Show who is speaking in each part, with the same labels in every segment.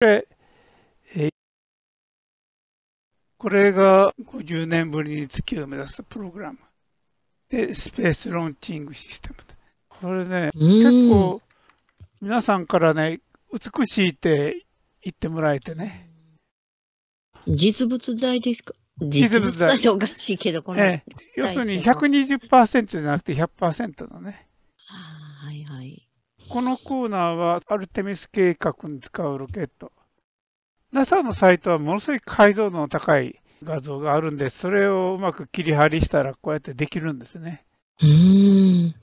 Speaker 1: これ、これが50年ぶりに月を目指すプログラム。で、スペースローンチングシステム。これね、結構皆さんからね、美しいって言ってもらえてね。実物大ですか実物大。物大おかしいけど、この、え要するに120%じゃなくて100%のね。このコーナーはアルテミス計画に使うロケット。NASA のサイトはものすごい解像度の高い画像があるんで、それをうまく切り張りしたらこうやってできるんですね。うん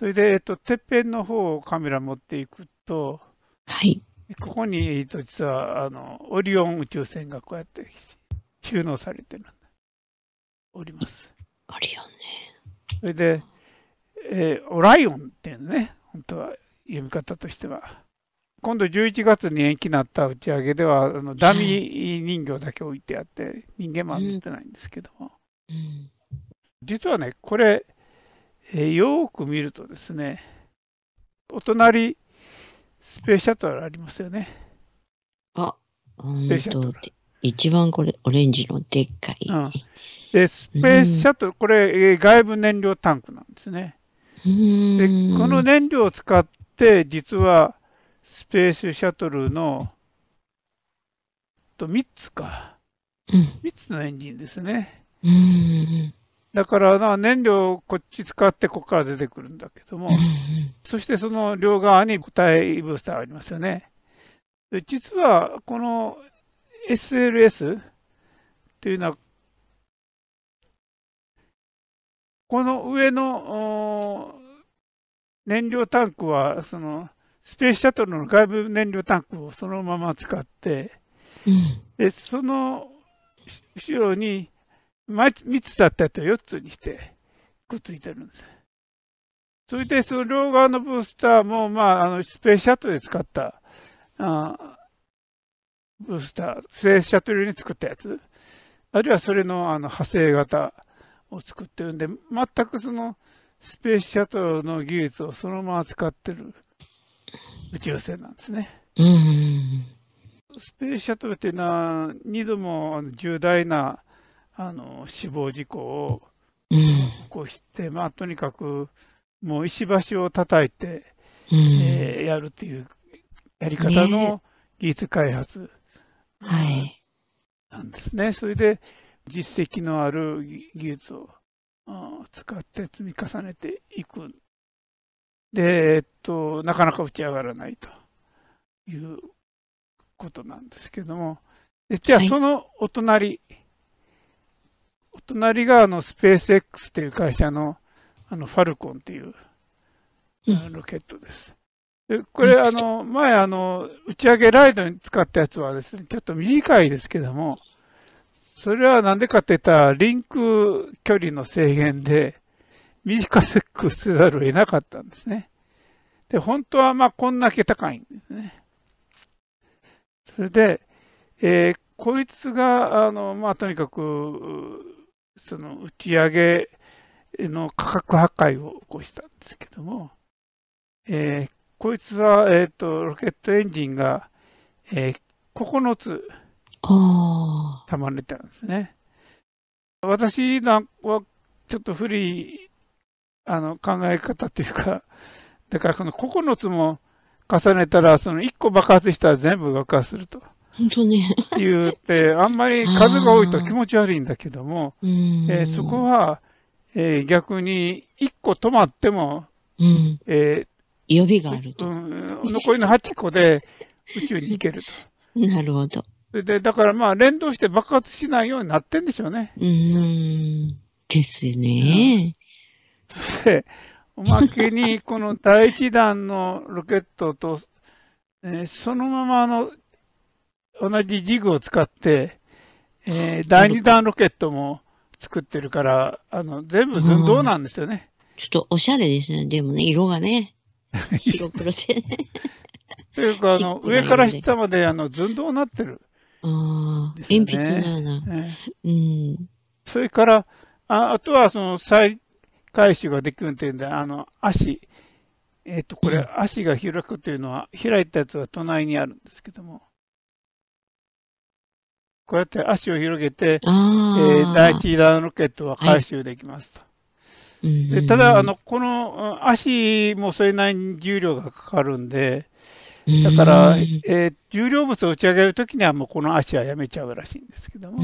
Speaker 1: それで、えっと、てっぺんの方をカメラ持っていくと、はい、ここに、えっと、実はあのオリオン宇宙船がこうやって収納されてるおります。オリオンね。それで、えー、オライオンっていうね、本当は読み方としては。今度11月に延期になった打ち上げではあのダミー人形だけ置いてあって人間もン見てないんですけども、うんうん、実はねこれ、えー、よく見るとですねお隣スペースシャトルありますよねあスペースシャトル一番これオレンジのでっかい、うん、でスペースシャトル、これ、えー、外部燃料タンクなんですねでこの燃料を使って実はスペースシャトルのと3つか、うん、3つのエンジンですね。だからな燃料をこっち使ってここから出てくるんだけども、そしてその両側に固体ブースターがありますよね。で実はこの SLS というのはこの上の燃料タンクはそのスペースシャトルの外部燃料タンクをそのまま使って、うん、でその後ろに3つだったやつを4つにしてくっついてるんです。それでその両側のブースターも、まあ、あのスペースシャトルで使ったあブースター、スペースシャトルに作ったやつ、あるいはそれのあの派生型を作ってるんで、全くそのスペースシャトルの技術をそのまま使ってる宇宙船なんですね。うん、スペースシャトルっていうのは、2度も重大なあの死亡事故を起こして、まあ、とにかくもう石橋を叩いて、うえー、やるっていうやり方の技術開発なんですね。ねはい、それで実績のある技術を使って積み重ねていく。で、えっと、なかなか打ち上がらないということなんですけども、でじゃあそのお隣、はい、お隣があのスペース X という会社のあのファルコンというロケットです。でこれ、あの前あの、打ち上げライドに使ったやつはですね、ちょっと短いですけども、それは何でかって言ったら、リンク距離の制限で短くせざるを得なかったんですね。で、本当はまあこんだけ高いんですね。それで、えー、こいつが、あの、まあとにかく、その打ち上げの価格破壊を起こしたんですけども、えー、こいつは、えっ、ー、と、ロケットエンジンが、えー、9つ、ああ。たまれてるんですね。私なんはちょっと古いあの考え方っていうか、だからこの9つも重ねたら、その1個爆発したら全部爆発すると。本当ね。言って、あんまり 数が多いと気持ち悪いんだけども、ーえー、そこは、えー、逆に1個止まっても、うん、えー、予備があると、うん。残りの8個で宇宙に行けると。なるほど。で、だからまあ連動して爆発しないようになってんでしょうね。うん。ですね。そして、おまけにこの第1弾のロケットと、えー、そのままの同じジグを使って、えー、第2弾ロケットも作ってるから、あの、全部寸胴なんですよね、ちょっとおしゃれですね。でもね、色がね。白黒でね。というか、あの、上から下まで、あの、寸胴になってる。ああ、鉛筆になな。うん。それから、ああとは、その、再回収ができるっていうんで、あの、足。えっ、ー、と、これ、足が開くというのは、開いたやつは隣にあるんですけども。こうやって足を広げて、えー、第一弾ロケットは回収できますと。はい、でただあの、この足もそれなりに重量がかかるんで、だから、えー、重量物を打ち上げるときにはもうこの足はやめちゃうらしいんですけども、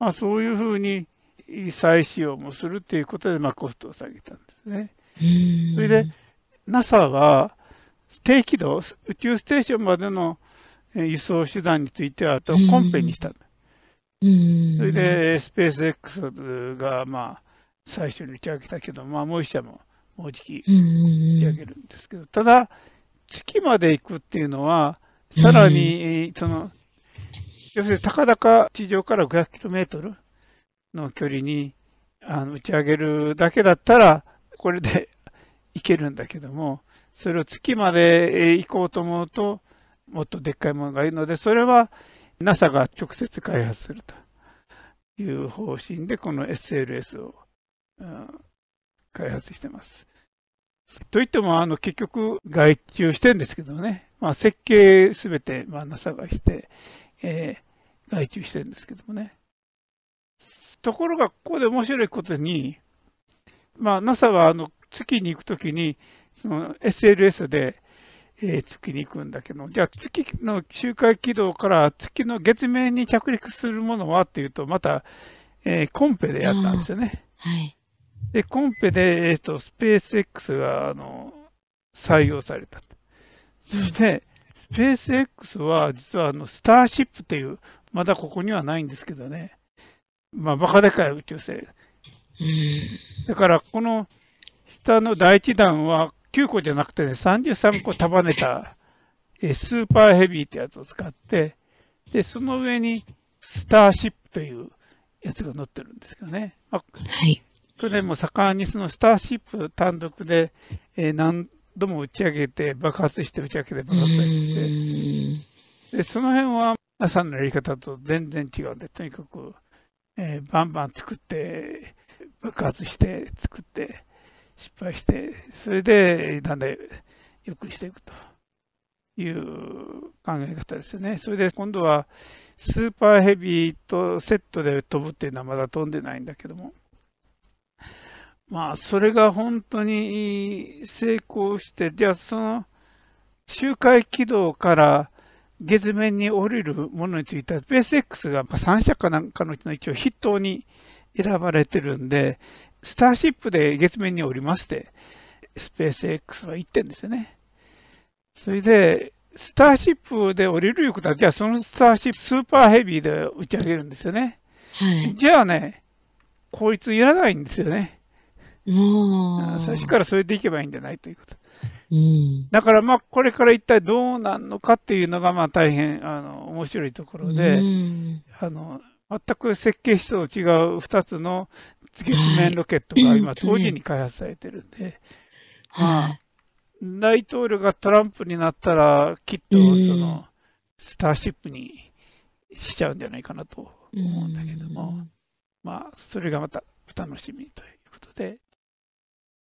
Speaker 1: まあ、そういうふうに再使用もするということで、まあ、コストを下げたんですね。それで NASA は低軌道宇宙ステーションまでの輸送手段についてはコンペにした。それでスペース X がまあ最初に打ち上げたけど、まあ、もう一社ももうじき引き上げるんですけど、ただ、月まで行くっていうのは、さらに、その、要するに高々地上から 500km の距離にあの打ち上げるだけだったら、これで行けるんだけども、それを月まで行こうと思うと、もっとでっかいものがいるので、それは NASA が直接開発するという方針で、この SLS を、うん、開発してます。といっても、あの、結局、外注してんですけどね、まあ、設計すべて、まあ、NASA がして、えー、外注してるんですけどもね。ところが、ここで面白いことに、まあ、NASA は、あの、月に行くときに、その SLS で、えー、月に行くんだけど、じゃあ月の周回軌道から月の月面に着陸するものはっていうと、また、えー、コンペでやったんですよね。はい。で、コンペで、えっ、ー、と、スペース X が、あの、採用された。そして、スペース X は、実は、あの、スターシップっていう、まだここにはないんですけどね。まあ、バカでかい宇宙船。だから、この下の第1弾は9個じゃなくてね、33個束ねたえスーパーヘビーってやつを使って、で、その上にスターシップというやつが乗ってるんですけどね。まあ、はい、去年も盛んにそのスターシップ単独で、えー、何度も打ち上げて、爆発して、打ち上げて、爆発して、でその辺は NASA のやり方と全然違うんで、とにかく、えー、バンバン作って、爆発して、作って、失敗して、それでだんだんよくしていくという考え方ですよね。それで今度はスーパーヘビーとセットで飛ぶっていうのはまだ飛んでないんだけども。まあ、それが本当に成功して、じゃあその周回軌道から月面に降りるものについては、スペース X が3社かなんかのうちの一応筆頭に選ばれてるんで、スターシップで月面に降りまして、スペース X は1点ですよね。それで、スターシップで降りるいうことは、じゃあそのスターシップ、スーパーヘビーで打ち上げるんですよね。はい、じゃあね、効率いらないんですよね。うん、最初からそれでいけばいいんじゃないということ。うん、だからまあこれから一体どうなるのかっていうのがまあ大変あの面白いところで、うん、あの全く設計思想違う2つの月面ロケットが今当時に開発されてるんで、はい、大統領がトランプになったらきっとそのスターシップにしちゃうんじゃないかなと思うんだけども、まあそれがまたお楽しみということで。